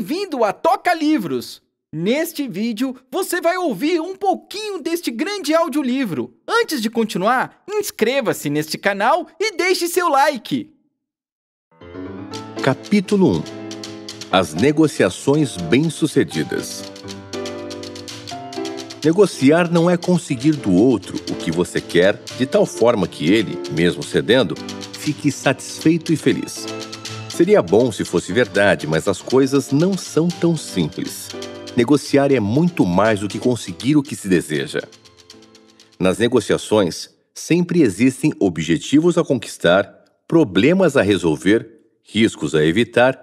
Bem-vindo a Toca Livros! Neste vídeo, você vai ouvir um pouquinho deste grande audiolivro. Antes de continuar, inscreva-se neste canal e deixe seu like! Capítulo 1 As negociações bem-sucedidas Negociar não é conseguir do outro o que você quer, de tal forma que ele, mesmo cedendo, fique satisfeito e feliz. Seria bom se fosse verdade, mas as coisas não são tão simples. Negociar é muito mais do que conseguir o que se deseja. Nas negociações, sempre existem objetivos a conquistar, problemas a resolver, riscos a evitar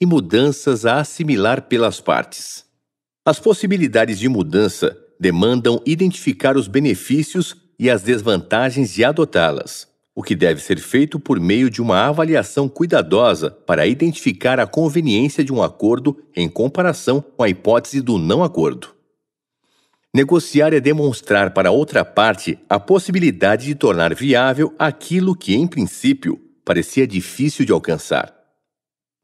e mudanças a assimilar pelas partes. As possibilidades de mudança demandam identificar os benefícios e as desvantagens de adotá-las o que deve ser feito por meio de uma avaliação cuidadosa para identificar a conveniência de um acordo em comparação com a hipótese do não acordo. Negociar é demonstrar para outra parte a possibilidade de tornar viável aquilo que, em princípio, parecia difícil de alcançar.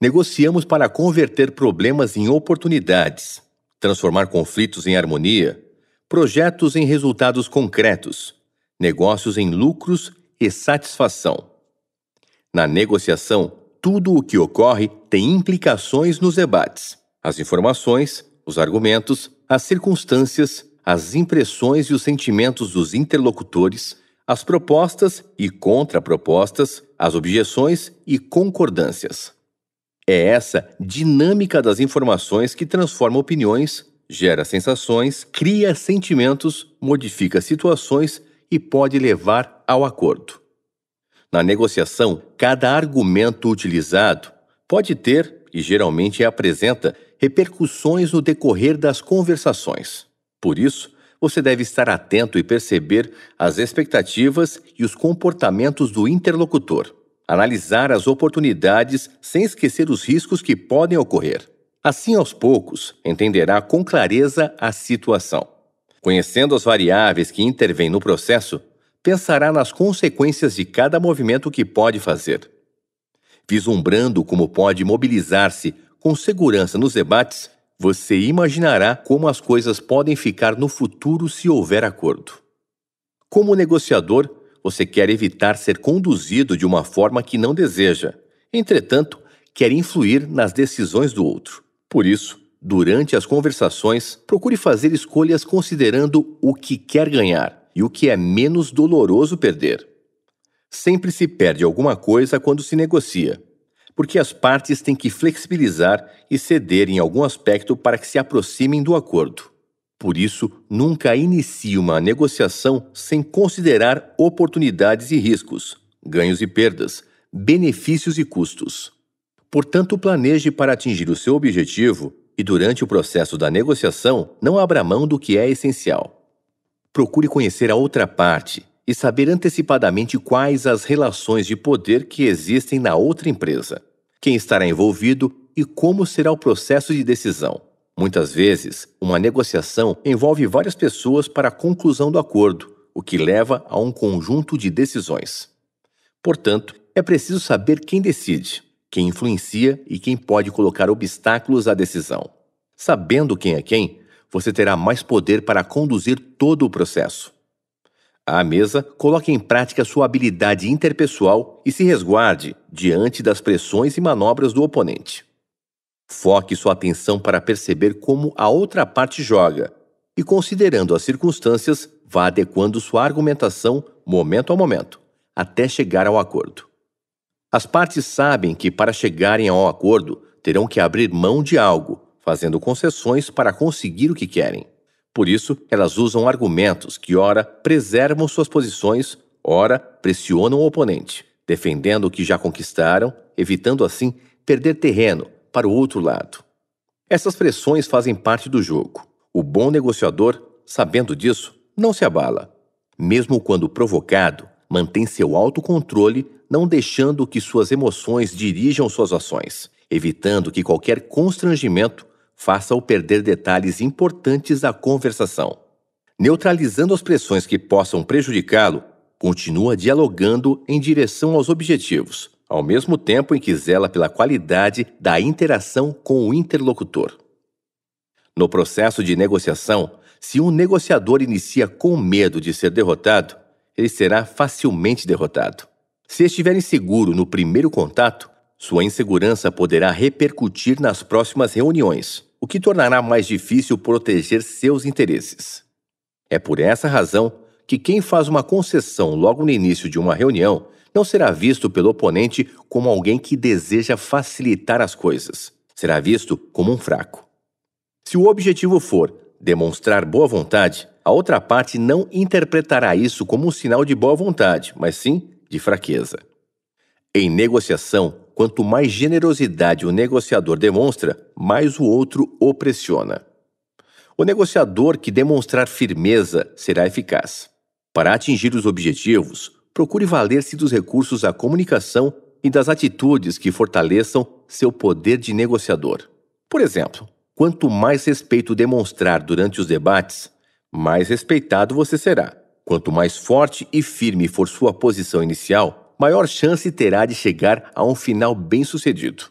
Negociamos para converter problemas em oportunidades, transformar conflitos em harmonia, projetos em resultados concretos, negócios em lucros e satisfação. Na negociação, tudo o que ocorre tem implicações nos debates. As informações, os argumentos, as circunstâncias, as impressões e os sentimentos dos interlocutores, as propostas e contrapropostas, as objeções e concordâncias. É essa dinâmica das informações que transforma opiniões, gera sensações, cria sentimentos, modifica situações e pode levar ao acordo. Na negociação, cada argumento utilizado pode ter, e geralmente apresenta, repercussões no decorrer das conversações. Por isso, você deve estar atento e perceber as expectativas e os comportamentos do interlocutor. Analisar as oportunidades sem esquecer os riscos que podem ocorrer. Assim, aos poucos, entenderá com clareza a situação. Conhecendo as variáveis que intervêm no processo, pensará nas consequências de cada movimento que pode fazer. Vislumbrando como pode mobilizar-se com segurança nos debates, você imaginará como as coisas podem ficar no futuro se houver acordo. Como negociador, você quer evitar ser conduzido de uma forma que não deseja, entretanto, quer influir nas decisões do outro. Por isso, Durante as conversações, procure fazer escolhas considerando o que quer ganhar e o que é menos doloroso perder. Sempre se perde alguma coisa quando se negocia, porque as partes têm que flexibilizar e ceder em algum aspecto para que se aproximem do acordo. Por isso, nunca inicie uma negociação sem considerar oportunidades e riscos, ganhos e perdas, benefícios e custos. Portanto, planeje para atingir o seu objetivo e durante o processo da negociação não abra mão do que é essencial. Procure conhecer a outra parte e saber antecipadamente quais as relações de poder que existem na outra empresa, quem estará envolvido e como será o processo de decisão. Muitas vezes, uma negociação envolve várias pessoas para a conclusão do acordo, o que leva a um conjunto de decisões. Portanto, é preciso saber quem decide, quem influencia e quem pode colocar obstáculos à decisão. Sabendo quem é quem, você terá mais poder para conduzir todo o processo. À mesa, coloque em prática sua habilidade interpessoal e se resguarde diante das pressões e manobras do oponente. Foque sua atenção para perceber como a outra parte joga e, considerando as circunstâncias, vá adequando sua argumentação momento a momento, até chegar ao acordo. As partes sabem que, para chegarem ao acordo, terão que abrir mão de algo, fazendo concessões para conseguir o que querem. Por isso, elas usam argumentos que, ora, preservam suas posições, ora, pressionam o oponente, defendendo o que já conquistaram, evitando assim perder terreno para o outro lado. Essas pressões fazem parte do jogo. O bom negociador, sabendo disso, não se abala. Mesmo quando provocado, mantém seu autocontrole não deixando que suas emoções dirijam suas ações, evitando que qualquer constrangimento faça-o perder detalhes importantes da conversação. Neutralizando as pressões que possam prejudicá-lo, continua dialogando em direção aos objetivos, ao mesmo tempo em que zela pela qualidade da interação com o interlocutor. No processo de negociação, se um negociador inicia com medo de ser derrotado, ele será facilmente derrotado. Se estiver inseguro no primeiro contato, sua insegurança poderá repercutir nas próximas reuniões, o que tornará mais difícil proteger seus interesses. É por essa razão que quem faz uma concessão logo no início de uma reunião não será visto pelo oponente como alguém que deseja facilitar as coisas, será visto como um fraco. Se o objetivo for demonstrar boa vontade, a outra parte não interpretará isso como um sinal de boa vontade, mas sim de fraqueza. Em negociação, quanto mais generosidade o negociador demonstra, mais o outro o pressiona. O negociador que demonstrar firmeza será eficaz. Para atingir os objetivos, procure valer-se dos recursos da comunicação e das atitudes que fortaleçam seu poder de negociador. Por exemplo, quanto mais respeito demonstrar durante os debates, mais respeitado você será Quanto mais forte e firme for sua posição inicial, maior chance terá de chegar a um final bem-sucedido.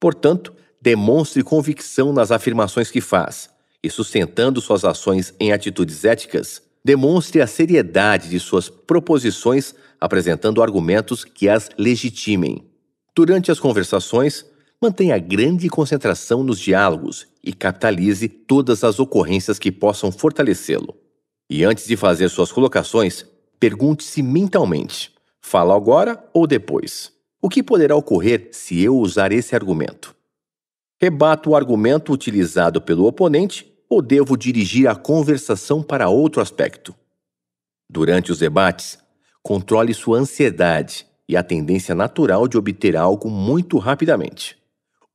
Portanto, demonstre convicção nas afirmações que faz e, sustentando suas ações em atitudes éticas, demonstre a seriedade de suas proposições apresentando argumentos que as legitimem. Durante as conversações, mantenha grande concentração nos diálogos e capitalize todas as ocorrências que possam fortalecê-lo. E antes de fazer suas colocações, pergunte-se mentalmente: falo agora ou depois? O que poderá ocorrer se eu usar esse argumento? Rebato o argumento utilizado pelo oponente ou devo dirigir a conversação para outro aspecto? Durante os debates, controle sua ansiedade e a tendência natural de obter algo muito rapidamente.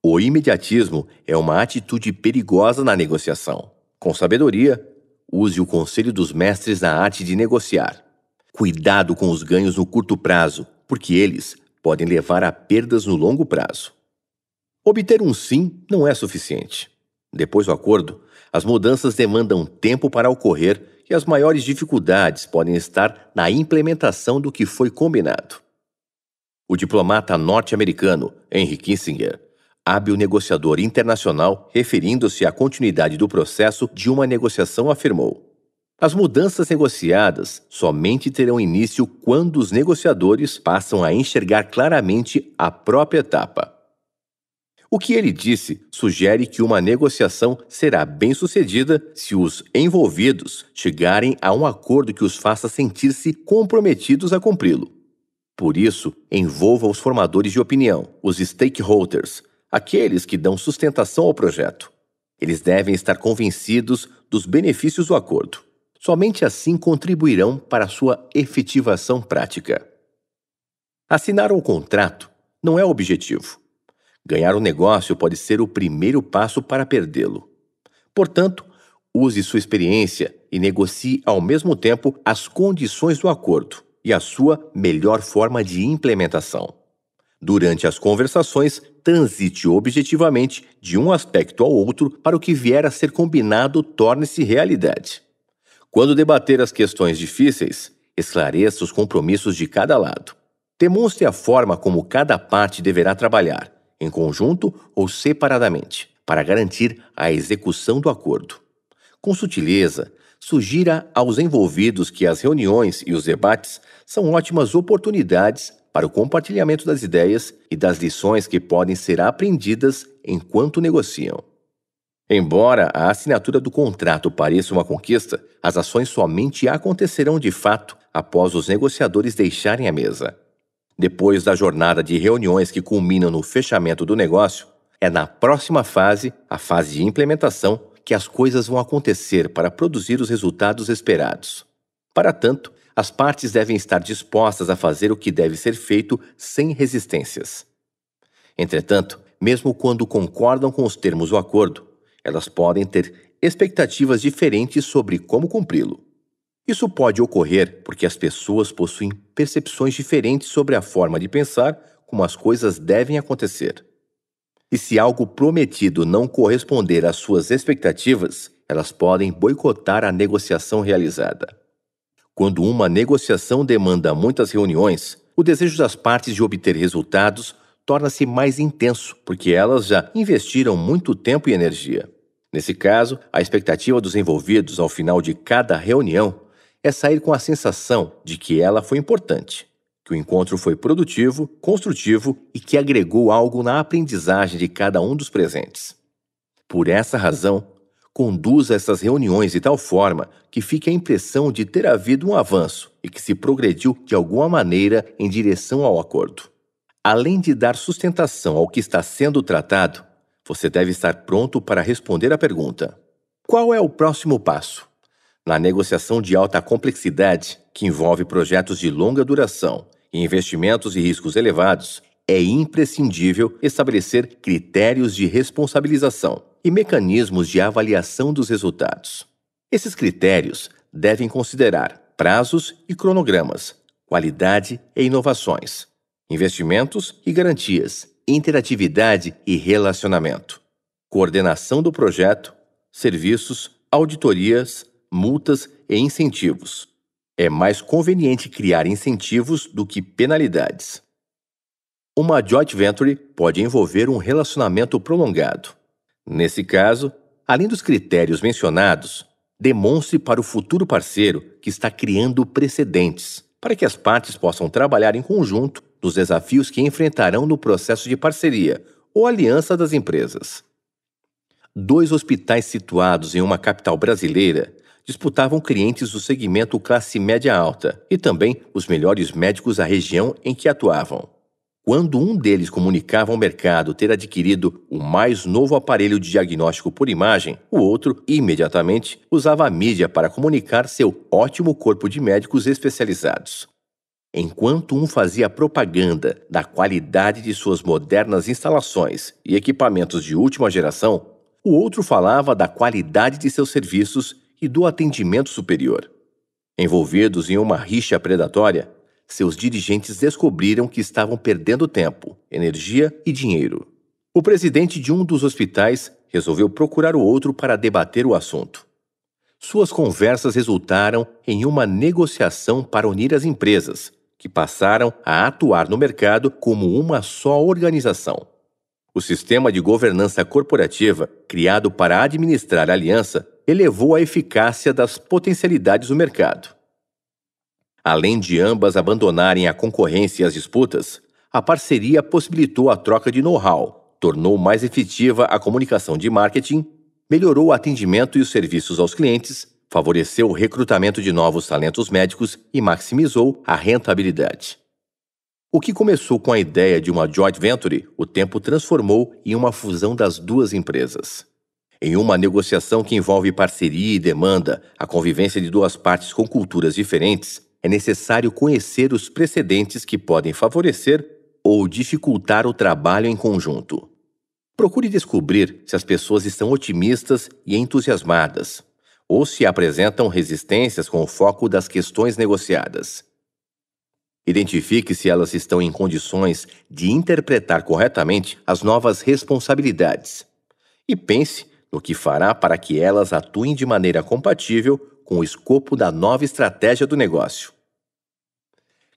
O imediatismo é uma atitude perigosa na negociação. Com sabedoria, Use o conselho dos mestres na arte de negociar. Cuidado com os ganhos no curto prazo, porque eles podem levar a perdas no longo prazo. Obter um sim não é suficiente. Depois do acordo, as mudanças demandam tempo para ocorrer e as maiores dificuldades podem estar na implementação do que foi combinado. O diplomata norte-americano Henry Kissinger Hábil negociador internacional, referindo-se à continuidade do processo de uma negociação, afirmou: as mudanças negociadas somente terão início quando os negociadores passam a enxergar claramente a própria etapa. O que ele disse sugere que uma negociação será bem-sucedida se os envolvidos chegarem a um acordo que os faça sentir-se comprometidos a cumpri-lo. Por isso, envolva os formadores de opinião, os stakeholders, aqueles que dão sustentação ao projeto. Eles devem estar convencidos dos benefícios do acordo. Somente assim contribuirão para a sua efetivação prática. Assinar um contrato não é o objetivo. Ganhar o um negócio pode ser o primeiro passo para perdê-lo. Portanto, use sua experiência e negocie ao mesmo tempo as condições do acordo e a sua melhor forma de implementação. Durante as conversações, transite objetivamente de um aspecto ao outro para o que vier a ser combinado torne-se realidade. Quando debater as questões difíceis, esclareça os compromissos de cada lado. Demonstre a forma como cada parte deverá trabalhar, em conjunto ou separadamente, para garantir a execução do acordo. Com sutileza, sugira aos envolvidos que as reuniões e os debates são ótimas oportunidades para o compartilhamento das ideias e das lições que podem ser aprendidas enquanto negociam. Embora a assinatura do contrato pareça uma conquista, as ações somente acontecerão de fato após os negociadores deixarem a mesa. Depois da jornada de reuniões que culminam no fechamento do negócio, é na próxima fase, a fase de implementação, que as coisas vão acontecer para produzir os resultados esperados. Para tanto, as partes devem estar dispostas a fazer o que deve ser feito sem resistências. Entretanto, mesmo quando concordam com os termos do acordo, elas podem ter expectativas diferentes sobre como cumpri-lo. Isso pode ocorrer porque as pessoas possuem percepções diferentes sobre a forma de pensar como as coisas devem acontecer. E se algo prometido não corresponder às suas expectativas, elas podem boicotar a negociação realizada. Quando uma negociação demanda muitas reuniões, o desejo das partes de obter resultados torna-se mais intenso, porque elas já investiram muito tempo e energia. Nesse caso, a expectativa dos envolvidos ao final de cada reunião é sair com a sensação de que ela foi importante, que o encontro foi produtivo, construtivo e que agregou algo na aprendizagem de cada um dos presentes. Por essa razão, conduza essas reuniões de tal forma que fique a impressão de ter havido um avanço e que se progrediu de alguma maneira em direção ao acordo. Além de dar sustentação ao que está sendo tratado, você deve estar pronto para responder à pergunta: qual é o próximo passo? Na negociação de alta complexidade, que envolve projetos de longa duração e investimentos e riscos elevados, é imprescindível estabelecer critérios de responsabilização e mecanismos de avaliação dos resultados. Esses critérios devem considerar prazos e cronogramas, qualidade e inovações, investimentos e garantias, interatividade e relacionamento, coordenação do projeto, serviços, auditorias, multas e incentivos. É mais conveniente criar incentivos do que penalidades. Uma joint venture pode envolver um relacionamento prolongado, Nesse caso, além dos critérios mencionados, demonstre para o futuro parceiro que está criando precedentes, para que as partes possam trabalhar em conjunto nos desafios que enfrentarão no processo de parceria ou aliança das empresas. Dois hospitais situados em uma capital brasileira disputavam clientes do segmento classe média alta e também os melhores médicos da região em que atuavam. Quando um deles comunicava ao mercado ter adquirido o mais novo aparelho de diagnóstico por imagem, o outro, imediatamente, usava a mídia para comunicar seu ótimo corpo de médicos especializados. Enquanto um fazia propaganda da qualidade de suas modernas instalações e equipamentos de última geração, o outro falava da qualidade de seus serviços e do atendimento superior. Envolvidos em uma rixa predatória, seus dirigentes descobriram que estavam perdendo tempo, energia e dinheiro. O presidente de um dos hospitais resolveu procurar o outro para debater o assunto. Suas conversas resultaram em uma negociação para unir as empresas, que passaram a atuar no mercado como uma só organização. O sistema de governança corporativa, criado para administrar a aliança, elevou a eficácia das potencialidades do mercado. Além de ambas abandonarem a concorrência e as disputas, a parceria possibilitou a troca de know-how, tornou mais efetiva a comunicação de marketing, melhorou o atendimento e os serviços aos clientes, favoreceu o recrutamento de novos talentos médicos e maximizou a rentabilidade. O que começou com a ideia de uma joint venture, o tempo transformou em uma fusão das duas empresas. Em uma negociação que envolve parceria e demanda, a convivência de duas partes com culturas diferentes, é necessário conhecer os precedentes que podem favorecer ou dificultar o trabalho em conjunto. Procure descobrir se as pessoas estão otimistas e entusiasmadas, ou se apresentam resistências com o foco das questões negociadas. Identifique se elas estão em condições de interpretar corretamente as novas responsabilidades. E pense no que fará para que elas atuem de maneira compatível com o escopo da nova estratégia do negócio.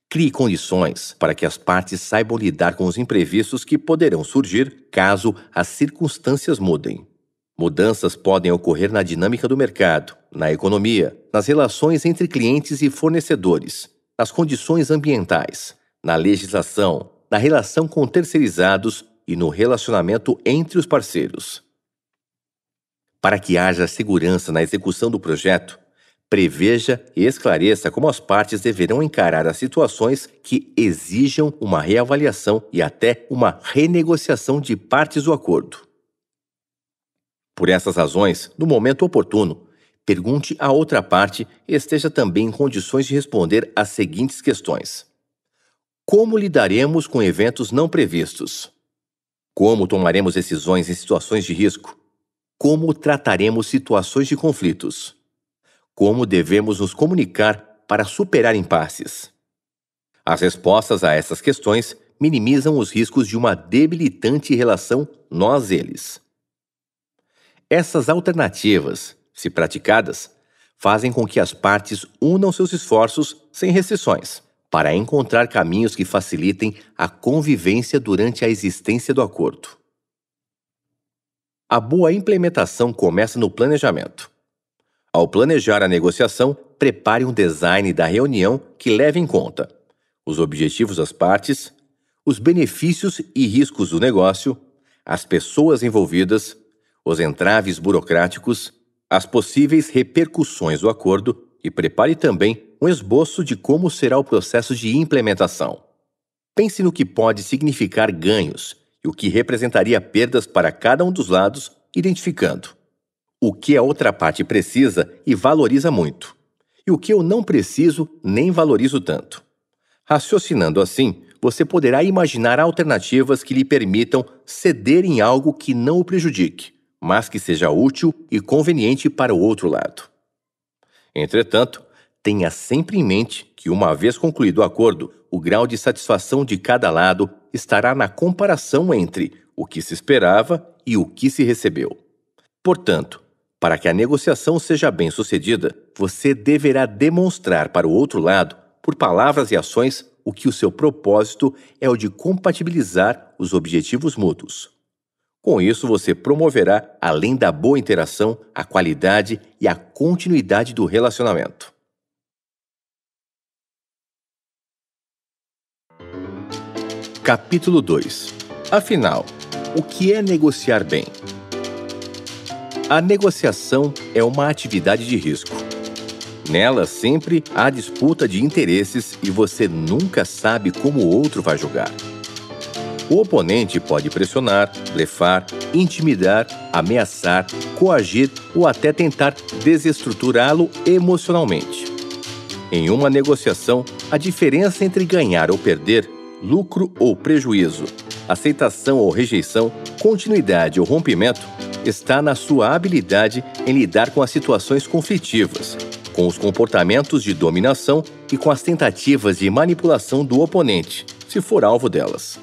Crie condições para que as partes saibam lidar com os imprevistos que poderão surgir caso as circunstâncias mudem. Mudanças podem ocorrer na dinâmica do mercado, na economia, nas relações entre clientes e fornecedores, nas condições ambientais, na legislação, na relação com terceirizados e no relacionamento entre os parceiros. Para que haja segurança na execução do projeto, preveja e esclareça como as partes deverão encarar as situações que exijam uma reavaliação e até uma renegociação de partes do acordo. Por essas razões, no momento oportuno, pergunte à outra parte e esteja também em condições de responder às seguintes questões: Como lidaremos com eventos não previstos? Como tomaremos decisões em situações de risco? Como trataremos situações de conflitos? Como devemos nos comunicar para superar impasses? As respostas a essas questões minimizam os riscos de uma debilitante relação nós-eles. Essas alternativas, se praticadas, fazem com que as partes unam seus esforços sem restrições para encontrar caminhos que facilitem a convivência durante a existência do acordo. A boa implementação começa no planejamento. Ao planejar a negociação, prepare um design da reunião que leve em conta os objetivos das partes, os benefícios e riscos do negócio, as pessoas envolvidas, os entraves burocráticos, as possíveis repercussões do acordo e prepare também um esboço de como será o processo de implementação. Pense no que pode significar ganhos e o que representaria perdas para cada um dos lados, identificando o que a outra parte precisa e valoriza muito, e o que eu não preciso nem valorizo tanto. Raciocinando assim, você poderá imaginar alternativas que lhe permitam ceder em algo que não o prejudique, mas que seja útil e conveniente para o outro lado. Entretanto, tenha sempre em mente que, uma vez concluído o acordo, o grau de satisfação de cada lado estará na comparação entre o que se esperava e o que se recebeu. Portanto, para que a negociação seja bem sucedida, você deverá demonstrar para o outro lado, por palavras e ações, o que o seu propósito é o de compatibilizar os objetivos mútuos. Com isso, você promoverá, além da boa interação, a qualidade e a continuidade do relacionamento. Capítulo 2 Afinal, o que é negociar bem? A negociação é uma atividade de risco. Nela sempre há disputa de interesses e você nunca sabe como o outro vai jogar. O oponente pode pressionar, blefar, intimidar, ameaçar, coagir ou até tentar desestruturá-lo emocionalmente. Em uma negociação, a diferença entre ganhar ou perder, lucro ou prejuízo, aceitação ou rejeição, continuidade ou rompimento está na sua habilidade em lidar com as situações conflitivas, com os comportamentos de dominação e com as tentativas de manipulação do oponente, se for alvo delas.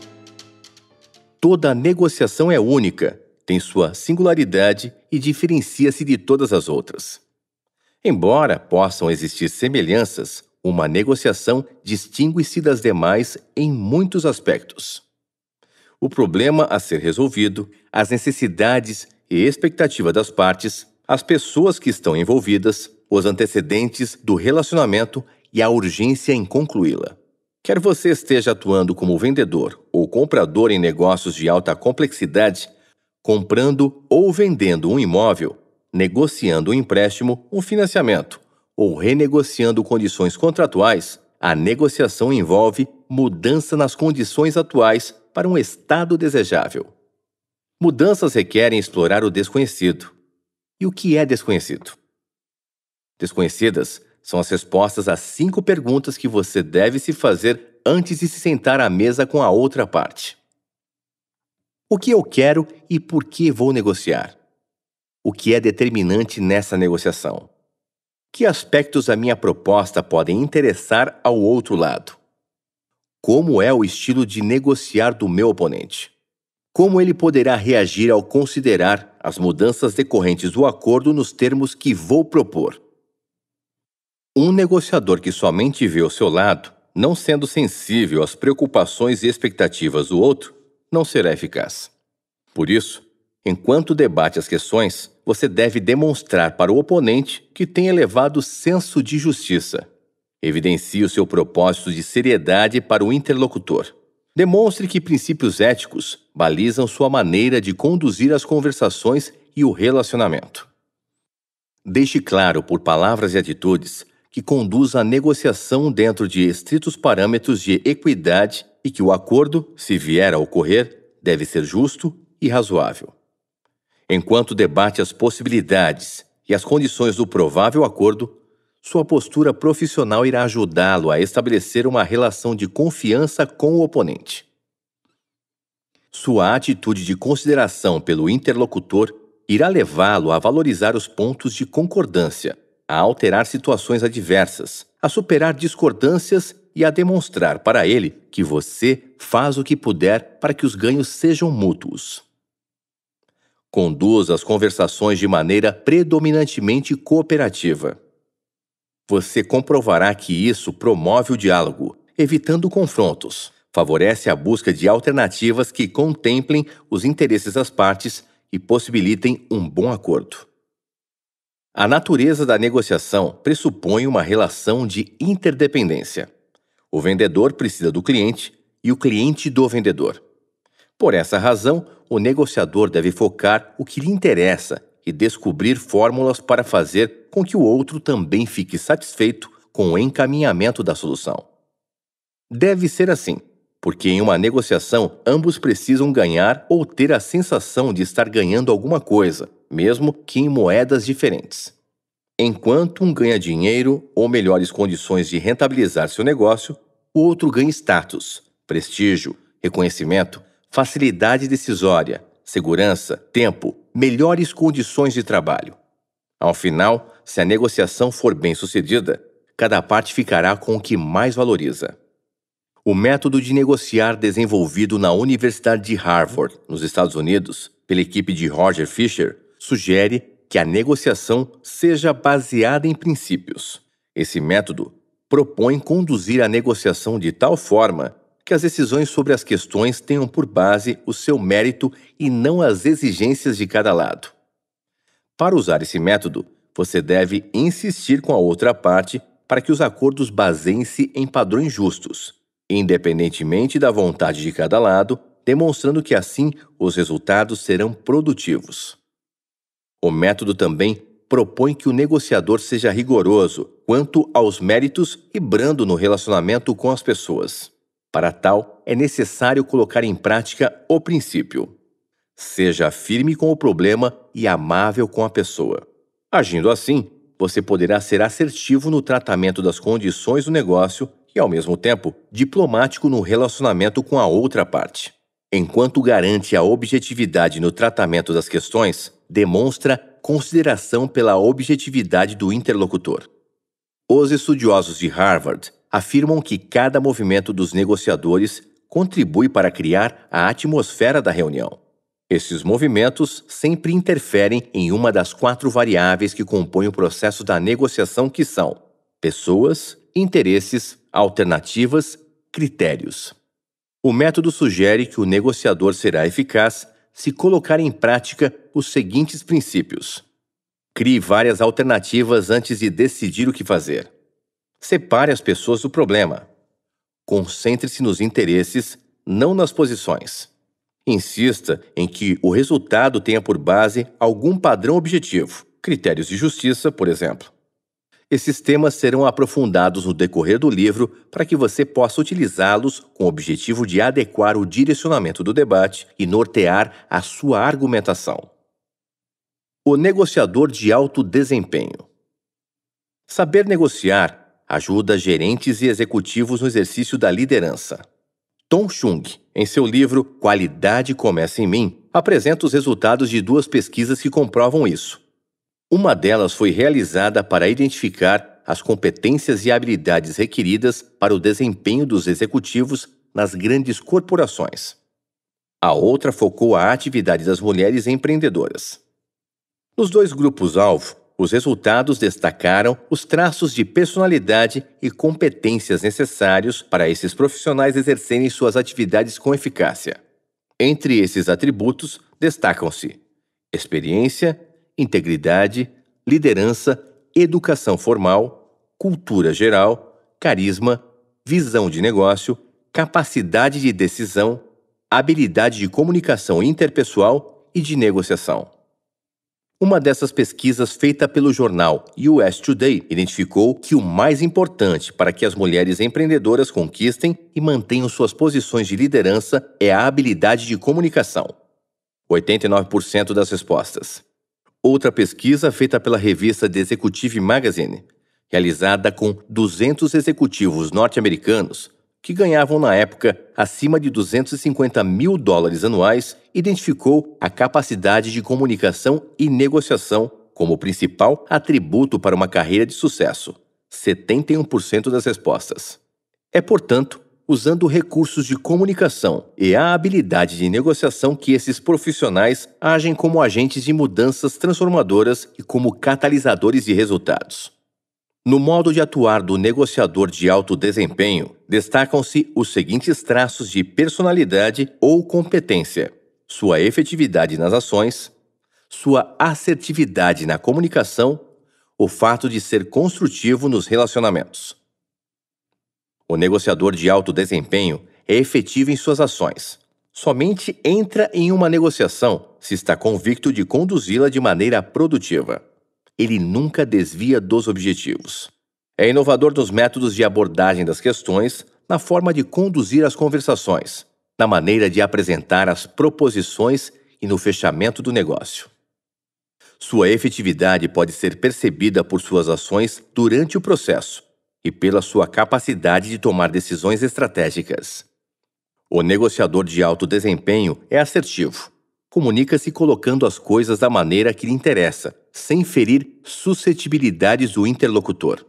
Toda negociação é única, tem sua singularidade e diferencia-se de todas as outras. Embora possam existir semelhanças, uma negociação distingue-se das demais em muitos aspectos. O problema a ser resolvido, as necessidades e expectativa das partes, as pessoas que estão envolvidas, os antecedentes do relacionamento e a urgência em concluí-la. Quer você esteja atuando como vendedor ou comprador em negócios de alta complexidade, comprando ou vendendo um imóvel, negociando um empréstimo, um financiamento ou renegociando condições contratuais, a negociação envolve mudança nas condições atuais para um estado desejável. Mudanças requerem explorar o desconhecido. E o que é desconhecido? Desconhecidas são as respostas às cinco perguntas que você deve se fazer antes de se sentar à mesa com a outra parte. O que eu quero e por que vou negociar? O que é determinante nessa negociação? Que aspectos da minha proposta podem interessar ao outro lado? Como é o estilo de negociar do meu oponente? como ele poderá reagir ao considerar as mudanças decorrentes do acordo nos termos que vou propor. Um negociador que somente vê o seu lado, não sendo sensível às preocupações e expectativas do outro, não será eficaz. Por isso, enquanto debate as questões, você deve demonstrar para o oponente que tem elevado senso de justiça. Evidencie o seu propósito de seriedade para o interlocutor. Demonstre que princípios éticos balizam sua maneira de conduzir as conversações e o relacionamento. Deixe claro por palavras e atitudes que conduz a negociação dentro de estritos parâmetros de equidade e que o acordo, se vier a ocorrer, deve ser justo e razoável. Enquanto debate as possibilidades e as condições do provável acordo, sua postura profissional irá ajudá-lo a estabelecer uma relação de confiança com o oponente. Sua atitude de consideração pelo interlocutor irá levá-lo a valorizar os pontos de concordância, a alterar situações adversas, a superar discordâncias e a demonstrar para ele que você faz o que puder para que os ganhos sejam mútuos. Conduza as conversações de maneira predominantemente cooperativa. Você comprovará que isso promove o diálogo, evitando confrontos, favorece a busca de alternativas que contemplem os interesses das partes e possibilitem um bom acordo. A natureza da negociação pressupõe uma relação de interdependência. O vendedor precisa do cliente e o cliente do vendedor. Por essa razão, o negociador deve focar o que lhe interessa e descobrir fórmulas para fazer com que o outro também fique satisfeito com o encaminhamento da solução. Deve ser assim, porque em uma negociação ambos precisam ganhar ou ter a sensação de estar ganhando alguma coisa, mesmo que em moedas diferentes. Enquanto um ganha dinheiro ou melhores condições de rentabilizar seu negócio, o outro ganha status, prestígio, reconhecimento, facilidade decisória, segurança, tempo, melhores condições de trabalho. Ao final, se a negociação for bem sucedida, cada parte ficará com o que mais valoriza. O método de negociar desenvolvido na Universidade de Harvard, nos Estados Unidos, pela equipe de Roger Fisher, sugere que a negociação seja baseada em princípios. Esse método propõe conduzir a negociação de tal forma que as decisões sobre as questões tenham por base o seu mérito e não as exigências de cada lado. Para usar esse método, você deve insistir com a outra parte para que os acordos baseiem-se em padrões justos, independentemente da vontade de cada lado, demonstrando que assim os resultados serão produtivos. O método também propõe que o negociador seja rigoroso quanto aos méritos e brando no relacionamento com as pessoas. Para tal, é necessário colocar em prática o princípio. Seja firme com o problema e amável com a pessoa. Agindo assim, você poderá ser assertivo no tratamento das condições do negócio e, ao mesmo tempo, diplomático no relacionamento com a outra parte. Enquanto garante a objetividade no tratamento das questões, demonstra consideração pela objetividade do interlocutor. Os estudiosos de Harvard afirmam que cada movimento dos negociadores contribui para criar a atmosfera da reunião. Esses movimentos sempre interferem em uma das quatro variáveis que compõem o processo da negociação, que são pessoas, interesses, alternativas, critérios. O método sugere que o negociador será eficaz se colocar em prática os seguintes princípios: crie várias alternativas antes de decidir o que fazer. Separe as pessoas do problema. Concentre-se nos interesses, não nas posições. Insista em que o resultado tenha por base algum padrão objetivo, critérios de justiça, por exemplo. Esses temas serão aprofundados no decorrer do livro para que você possa utilizá-los com o objetivo de adequar o direcionamento do debate e nortear a sua argumentação. O negociador de alto desempenho. Saber negociar ajuda gerentes e executivos no exercício da liderança. Tom Chung, em seu livro Qualidade Começa em Mim, apresenta os resultados de duas pesquisas que comprovam isso. Uma delas foi realizada para identificar as competências e habilidades requeridas para o desempenho dos executivos nas grandes corporações. A outra focou a atividade das mulheres empreendedoras. Nos dois grupos-alvo, os resultados destacaram os traços de personalidade e competências necessários para esses profissionais exercerem suas atividades com eficácia. Entre esses atributos destacam-se experiência, integridade, liderança, educação formal, cultura geral, carisma, visão de negócio, capacidade de decisão, habilidade de comunicação interpessoal e de negociação. Uma dessas pesquisas feita pelo jornal US Today identificou que o mais importante para que as mulheres empreendedoras conquistem e mantenham suas posições de liderança é a habilidade de comunicação. 89% das respostas. Outra pesquisa feita pela revista The Executive Magazine, realizada com 200 executivos norte-americanos, que ganhavam na época acima de 250 mil dólares anuais, identificou a capacidade de comunicação e negociação como principal atributo para uma carreira de sucesso. 71% das respostas. É, portanto, usando recursos de comunicação e a habilidade de negociação que esses profissionais agem como agentes de mudanças transformadoras e como catalisadores de resultados. No modo de atuar do negociador de alto desempenho, destacam-se os seguintes traços de personalidade ou competência: sua efetividade nas ações, sua assertividade na comunicação, o fato de ser construtivo nos relacionamentos. O negociador de alto desempenho é efetivo em suas ações. Somente entra em uma negociação se está convicto de conduzi-la de maneira produtiva. Ele nunca desvia dos objetivos. É inovador nos métodos de abordagem das questões, na forma de conduzir as conversações, na maneira de apresentar as proposições e no fechamento do negócio. Sua efetividade pode ser percebida por suas ações durante o processo e pela sua capacidade de tomar decisões estratégicas. O negociador de alto desempenho é assertivo. Comunica-se colocando as coisas da maneira que lhe interessa, sem ferir suscetibilidades do interlocutor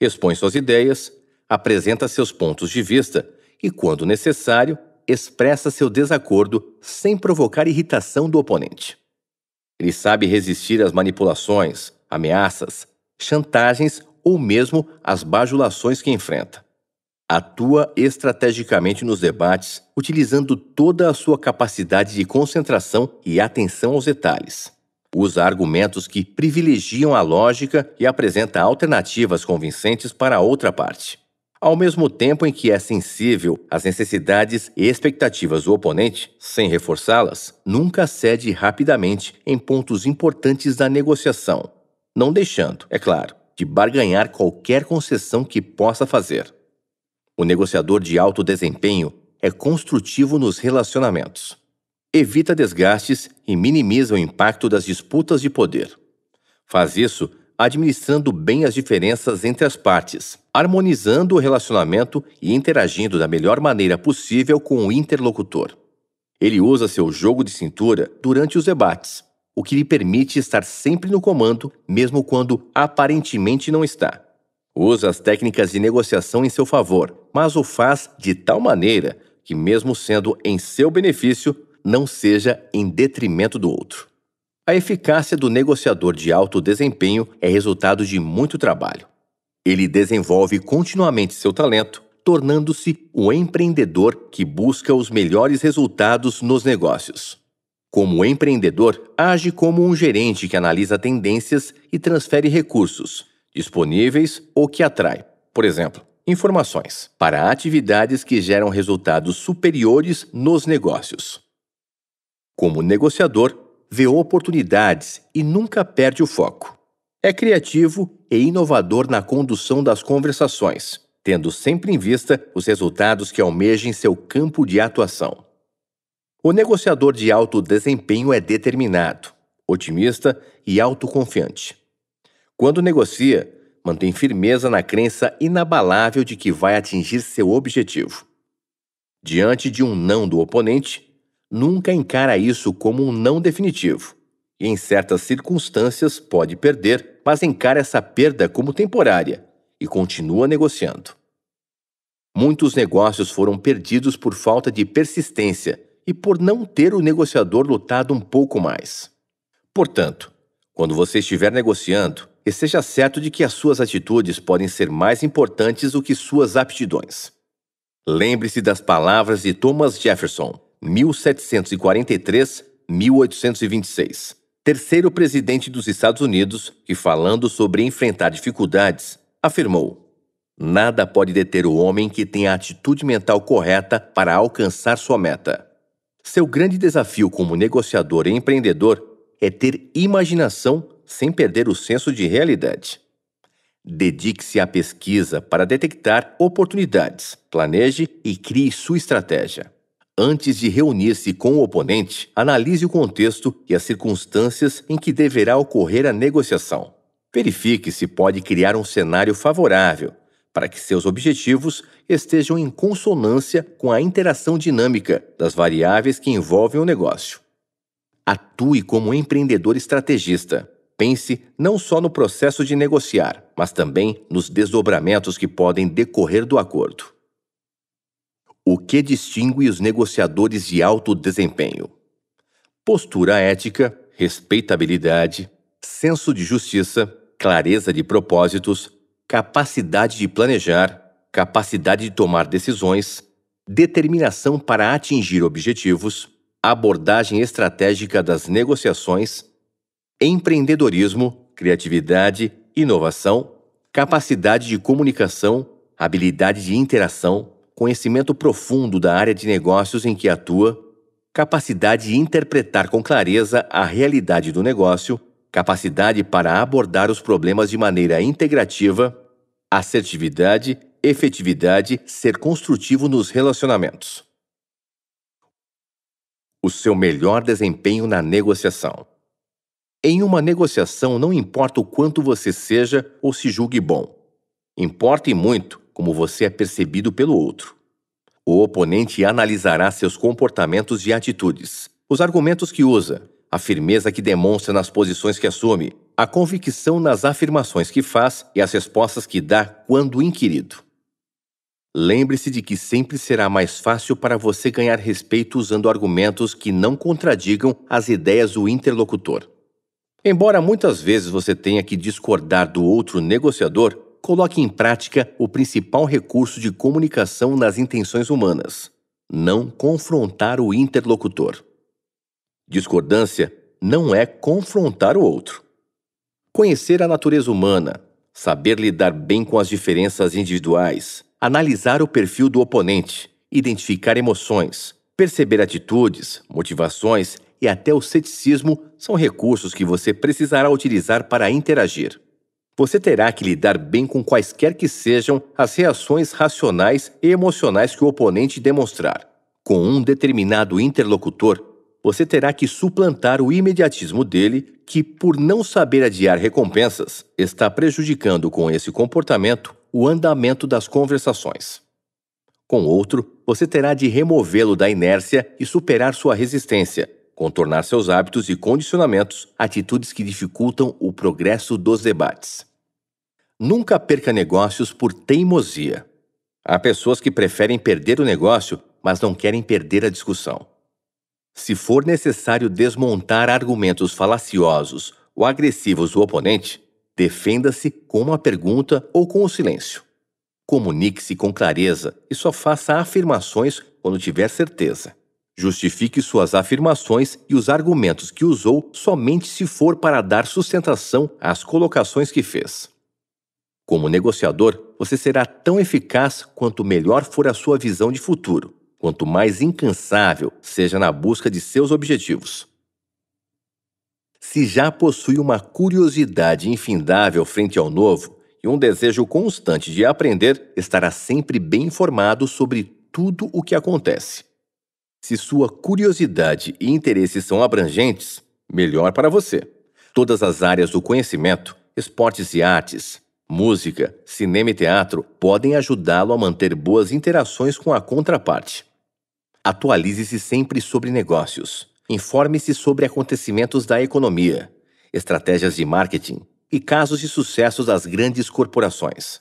expõe suas ideias, apresenta seus pontos de vista e, quando necessário, expressa seu desacordo sem provocar irritação do oponente. Ele sabe resistir às manipulações, ameaças, chantagens ou mesmo às bajulações que enfrenta. Atua estrategicamente nos debates, utilizando toda a sua capacidade de concentração e atenção aos detalhes usa argumentos que privilegiam a lógica e apresenta alternativas convincentes para a outra parte. Ao mesmo tempo em que é sensível às necessidades e expectativas do oponente, sem reforçá-las, nunca cede rapidamente em pontos importantes da negociação, não deixando, é claro, de barganhar qualquer concessão que possa fazer. O negociador de alto desempenho é construtivo nos relacionamentos evita desgastes e minimiza o impacto das disputas de poder. Faz isso administrando bem as diferenças entre as partes, harmonizando o relacionamento e interagindo da melhor maneira possível com o interlocutor. Ele usa seu jogo de cintura durante os debates, o que lhe permite estar sempre no comando, mesmo quando aparentemente não está. Usa as técnicas de negociação em seu favor, mas o faz de tal maneira que, mesmo sendo em seu benefício, não seja em detrimento do outro. A eficácia do negociador de alto desempenho é resultado de muito trabalho. Ele desenvolve continuamente seu talento, tornando-se o empreendedor que busca os melhores resultados nos negócios. Como empreendedor, age como um gerente que analisa tendências e transfere recursos, disponíveis ou que atrai, por exemplo, informações, para atividades que geram resultados superiores nos negócios. Como negociador, vê oportunidades e nunca perde o foco. É criativo e inovador na condução das conversações, tendo sempre em vista os resultados que almejam seu campo de atuação. O negociador de alto desempenho é determinado, otimista e autoconfiante. Quando negocia, mantém firmeza na crença inabalável de que vai atingir seu objetivo. Diante de um não do oponente, nunca encara isso como um não definitivo. E em certas circunstâncias pode perder, mas encara essa perda como temporária e continua negociando. Muitos negócios foram perdidos por falta de persistência e por não ter o negociador lutado um pouco mais. Portanto, quando você estiver negociando, esteja certo de que as suas atitudes podem ser mais importantes do que suas aptidões. Lembre-se das palavras de Thomas Jefferson: 1743-1826, terceiro presidente dos Estados Unidos, que, falando sobre enfrentar dificuldades, afirmou: Nada pode deter o homem que tem a atitude mental correta para alcançar sua meta. Seu grande desafio como negociador e empreendedor é ter imaginação sem perder o senso de realidade. Dedique-se à pesquisa para detectar oportunidades, planeje e crie sua estratégia. Antes de reunir-se com o oponente, analise o contexto e as circunstâncias em que deverá ocorrer a negociação. Verifique se pode criar um cenário favorável para que seus objetivos estejam em consonância com a interação dinâmica das variáveis que envolvem o negócio. Atue como empreendedor estrategista. Pense não só no processo de negociar, mas também nos desdobramentos que podem decorrer do acordo. O que distingue os negociadores de alto desempenho? Postura ética, respeitabilidade, senso de justiça, clareza de propósitos, capacidade de planejar, capacidade de tomar decisões, determinação para atingir objetivos, abordagem estratégica das negociações, empreendedorismo, criatividade, inovação, capacidade de comunicação, habilidade de interação, conhecimento profundo da área de negócios em que atua, capacidade de interpretar com clareza a realidade do negócio, capacidade para abordar os problemas de maneira integrativa, assertividade, efetividade, ser construtivo nos relacionamentos. O seu melhor desempenho na negociação. Em uma negociação, não importa o quanto você seja ou se julgue bom. Importa e muito como você é percebido pelo outro. O oponente analisará seus comportamentos e atitudes, os argumentos que usa, a firmeza que demonstra nas posições que assume, a convicção nas afirmações que faz e as respostas que dá quando inquirido. Lembre-se de que sempre será mais fácil para você ganhar respeito usando argumentos que não contradigam as ideias do interlocutor. Embora muitas vezes você tenha que discordar do outro negociador, coloque em prática o principal recurso de comunicação nas intenções humanas: não confrontar o interlocutor. Discordância não é confrontar o outro. Conhecer a natureza humana, saber lidar bem com as diferenças individuais, analisar o perfil do oponente, identificar emoções, perceber atitudes, motivações e até o ceticismo são recursos que você precisará utilizar para interagir. Você terá que lidar bem com quaisquer que sejam as reações racionais e emocionais que o oponente demonstrar. Com um determinado interlocutor, você terá que suplantar o imediatismo dele, que, por não saber adiar recompensas, está prejudicando com esse comportamento o andamento das conversações. Com outro, você terá de removê-lo da inércia e superar sua resistência, contornar seus hábitos e condicionamentos, atitudes que dificultam o progresso dos debates. Nunca perca negócios por teimosia. Há pessoas que preferem perder o negócio, mas não querem perder a discussão. Se for necessário desmontar argumentos falaciosos ou agressivos do oponente, defenda-se com uma pergunta ou com o silêncio. Comunique-se com clareza e só faça afirmações quando tiver certeza. Justifique suas afirmações e os argumentos que usou somente se for para dar sustentação às colocações que fez. Como negociador, você será tão eficaz quanto melhor for a sua visão de futuro, quanto mais incansável seja na busca de seus objetivos. Se já possui uma curiosidade infindável frente ao novo e um desejo constante de aprender, estará sempre bem informado sobre tudo o que acontece. Se sua curiosidade e interesses são abrangentes, melhor para você. Todas as áreas do conhecimento, esportes e artes, música, cinema e teatro podem ajudá-lo a manter boas interações com a contraparte. Atualize-se sempre sobre negócios. Informe-se sobre acontecimentos da economia, estratégias de marketing e casos de sucesso das grandes corporações.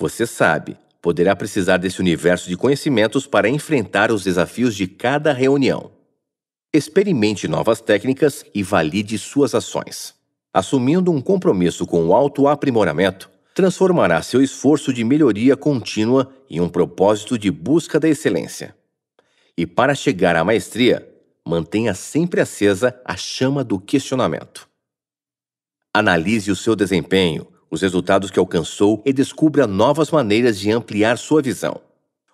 Você sabe, poderá precisar desse universo de conhecimentos para enfrentar os desafios de cada reunião. Experimente novas técnicas e valide suas ações. Assumindo um compromisso com o autoaprimoramento, transformará seu esforço de melhoria contínua em um propósito de busca da excelência. E para chegar à maestria, mantenha sempre acesa a chama do questionamento. Analise o seu desempenho, os resultados que alcançou e descubra novas maneiras de ampliar sua visão.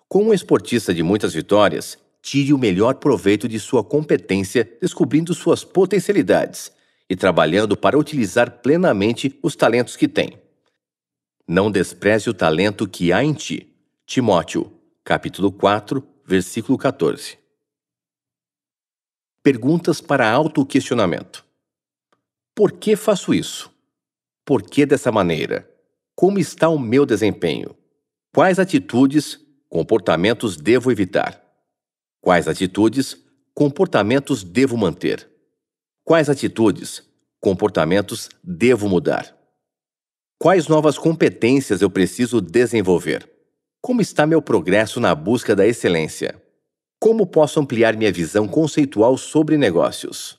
Como um esportista de muitas vitórias, tire o melhor proveito de sua competência, descobrindo suas potencialidades e trabalhando para utilizar plenamente os talentos que tem. Não despreze o talento que há em ti. Timóteo, capítulo 4, versículo 14. Perguntas para autoquestionamento. Por que faço isso? Por que dessa maneira? Como está o meu desempenho? Quais atitudes, comportamentos devo evitar? Quais atitudes, comportamentos devo manter? Quais atitudes, comportamentos devo mudar? Quais novas competências eu preciso desenvolver? Como está meu progresso na busca da excelência? Como posso ampliar minha visão conceitual sobre negócios?